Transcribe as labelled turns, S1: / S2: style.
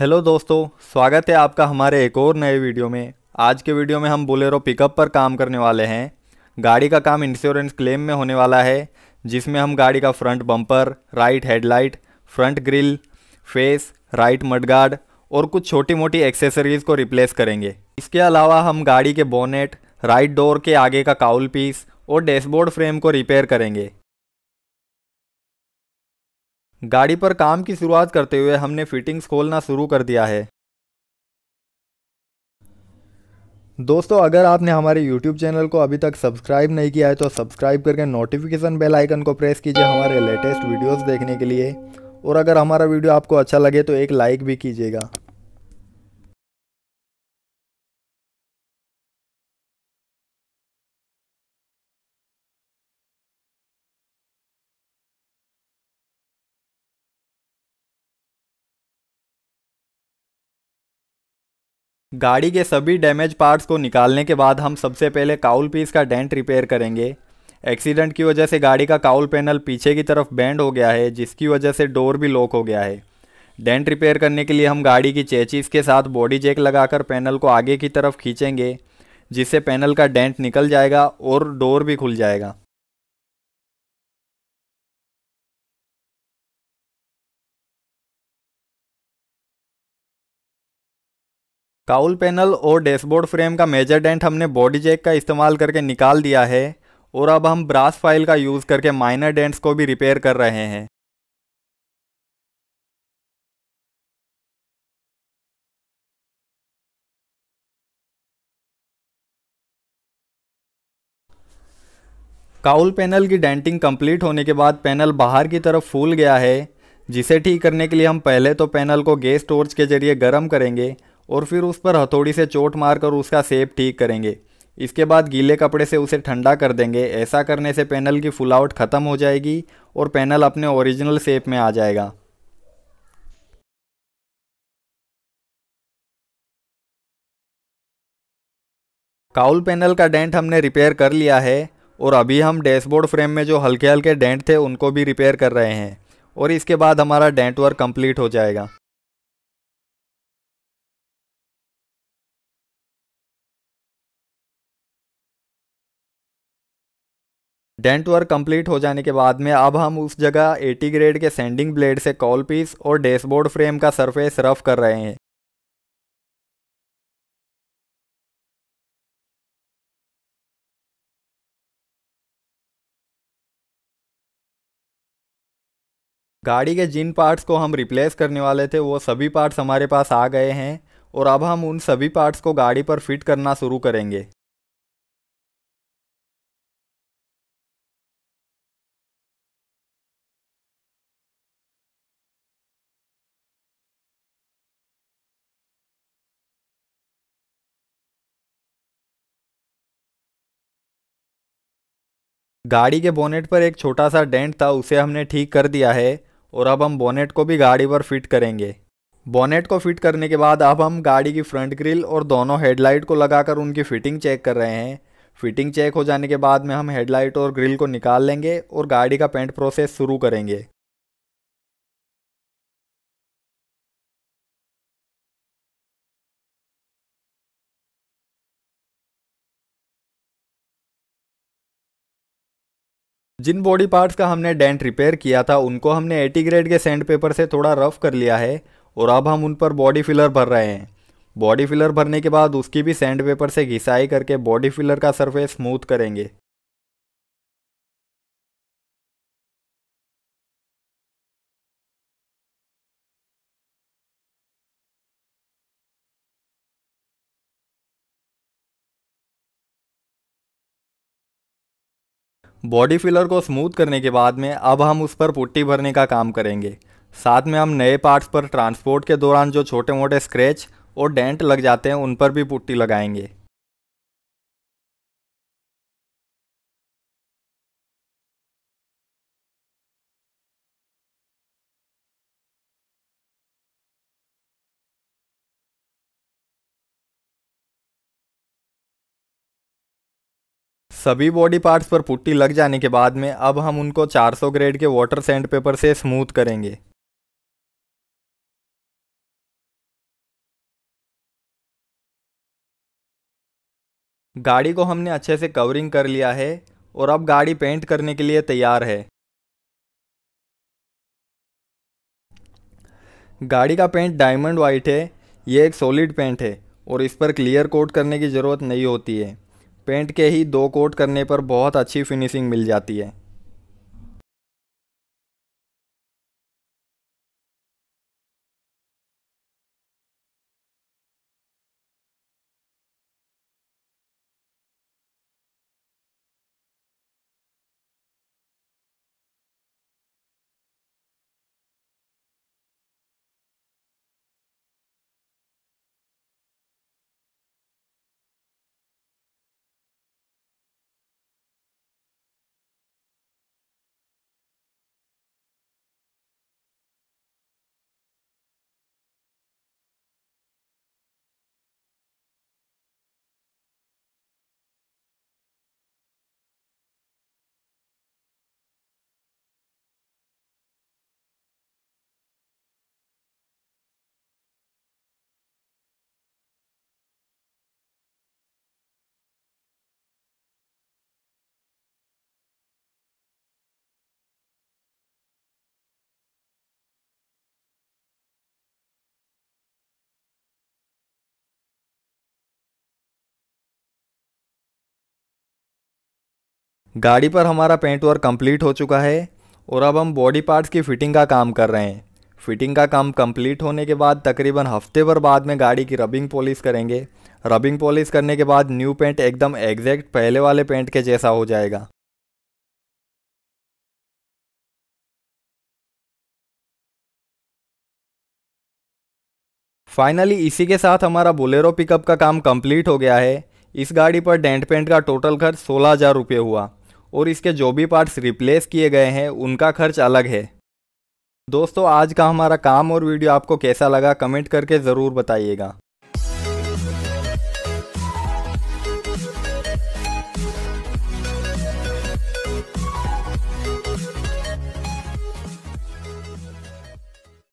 S1: hello दोस्तों स्वागत है आपका हमारे एक और नए वीडियो में आज के वीडियो में हम बोलेरो पिकअप पर काम करने वाले हैं गाड़ी का काम इंश्योरेंस क्लेम में होने वाला है जिसमें हम गाड़ी का front bumper right headlight front grill face right mudguard और कुछ छोटी मोटी एक्सेसरीज़ को रिप्लेस करेंगे इसके अलावा हम गाड़ी के बोनेट राइट डोर के आगे का काउल पीस और डैशबोर्ड फ्रेम को रिपेयर करेंगे गाड़ी पर काम की शुरुआत करते हुए हमने फिटिंग्स खोलना शुरू कर दिया है दोस्तों अगर आपने हमारे YouTube चैनल को अभी तक सब्सक्राइब नहीं किया है तो सब्सक्राइब करके नोटिफिकेशन बेल आइकन को प्रेस कीजिए हमारे लेटेस्ट वीडियोस देखने के लिए और अगर हमारा वीडियो आपको अच्छा लगे तो एक लाइक भी कीजिएगा
S2: गाड़ी के सभी डैमेज पार्ट्स को निकालने के बाद हम सबसे
S1: पहले काउल पीस का डेंट रिपेयर करेंगे एक्सीडेंट की वजह से गाड़ी का काउल पैनल पीछे की तरफ बैंड हो गया है जिसकी वजह से डोर भी लॉक हो गया है डेंट रिपेयर करने के लिए हम गाड़ी की चेचिस के साथ बॉडी जैक लगाकर पैनल को आगे की तरफ खींचेंगे जिससे पैनल का
S2: डेंट निकल जाएगा और डोर भी खुल जाएगा काउल पैनल और डैशबोर्ड फ्रेम का मेजर डेंट हमने बॉडी जैक का
S1: इस्तेमाल करके निकाल दिया है और अब हम ब्रास फाइल का यूज़ करके माइनर डेंट्स को भी रिपेयर
S2: कर रहे हैं काउल पैनल की डेंटिंग कंप्लीट होने के बाद पैनल
S1: बाहर की तरफ फूल गया है जिसे ठीक करने के लिए हम पहले तो पैनल को गैस टॉर्च के जरिए गर्म करेंगे और फिर उस पर हथौड़ी से चोट मारकर उसका सेप ठीक करेंगे इसके बाद गीले कपड़े से उसे ठंडा कर देंगे ऐसा करने से पैनल की फुलावट ख़त्म हो जाएगी और
S2: पैनल अपने ओरिजिनल सेप में आ जाएगा काउल पैनल का
S1: डेंट हमने रिपेयर कर लिया है और अभी हम डैशबोर्ड फ्रेम में जो हल्के हल्के डेंट थे उनको भी
S2: रिपेयर कर रहे हैं और इसके बाद हमारा डेंट वर्क कंप्लीट हो जाएगा डेंट वर्क कंप्लीट हो जाने के बाद में अब हम उस
S1: जगह 80 ग्रेड के सेंडिंग ब्लेड से कॉल पीस और डैशबोर्ड फ्रेम का सरफेस रफ कर रहे
S3: हैं
S2: गाड़ी के जिन पार्ट्स को हम रिप्लेस करने वाले थे वो सभी पार्ट्स हमारे पास आ गए हैं और अब हम उन सभी पार्ट्स को गाड़ी पर फिट करना शुरू करेंगे गाड़ी के बोनेट पर एक छोटा सा डेंट था उसे
S1: हमने ठीक कर दिया है और अब हम बोनेट को भी गाड़ी पर फिट करेंगे बोनेट को फिट करने के बाद अब हम गाड़ी की फ्रंट ग्रिल और दोनों हेडलाइट को लगाकर उनकी फिटिंग चेक कर रहे हैं फिटिंग चेक हो जाने के बाद में हम हेडलाइट और ग्रिल को निकाल लेंगे और गाड़ी का पेंट प्रोसेस शुरू
S2: करेंगे जिन बॉडी पार्ट्स का हमने डेंट रिपेयर
S1: किया था उनको हमने एटी ग्रेड के सैंड पेपर से थोड़ा रफ कर लिया है और अब हम उन पर बॉडी फिलर भर रहे हैं बॉडी फिलर भरने के बाद उसकी भी सैंड पेपर से घिसाई करके बॉडी फिलर का
S2: सरफेस स्मूथ करेंगे बॉडी फिलर को स्मूथ करने के बाद में अब हम उस
S1: पर पुट्टी भरने का काम करेंगे साथ में हम नए पार्ट्स पर ट्रांसपोर्ट के दौरान जो छोटे मोटे
S2: स्क्रैच और डेंट लग जाते हैं उन पर भी पुट्टी लगाएंगे सभी बॉडी पार्ट्स पर पुट्टी लग जाने के बाद में अब हम उनको 400 ग्रेड के वाटर सैंड पेपर से स्मूथ करेंगे गाड़ी को हमने
S1: अच्छे से कवरिंग कर लिया है और अब गाड़ी पेंट करने के लिए तैयार है गाड़ी का पेंट डायमंड वाइट है ये एक सॉलिड पेंट है और इस पर क्लियर कोट करने की ज़रूरत नहीं होती है पेंट
S2: के ही दो कोट करने पर बहुत अच्छी फिनिशिंग मिल जाती है गाड़ी पर हमारा पेंट वर्क कंप्लीट हो चुका है और अब हम
S1: बॉडी पार्ट्स की फ़िटिंग का काम कर रहे हैं फिटिंग का काम कंप्लीट होने के बाद तकरीबन हफ्ते भर बाद में गाड़ी की रबिंग पॉलिश करेंगे रबिंग पॉलिश करने के बाद न्यू पेंट एकदम एग्जैक्ट
S2: पहले वाले पेंट के जैसा हो जाएगा
S1: फाइनली इसी के साथ हमारा बोलेरो पिकअप का काम कंप्लीट हो गया है इस गाड़ी पर डेंट पेंट का टोटल खर्च सोलह हज़ार रुपये हुआ और इसके जो भी पार्ट्स रिप्लेस किए गए हैं उनका खर्च अलग है दोस्तों आज का हमारा काम और वीडियो आपको कैसा लगा कमेंट करके ज़रूर बताइएगा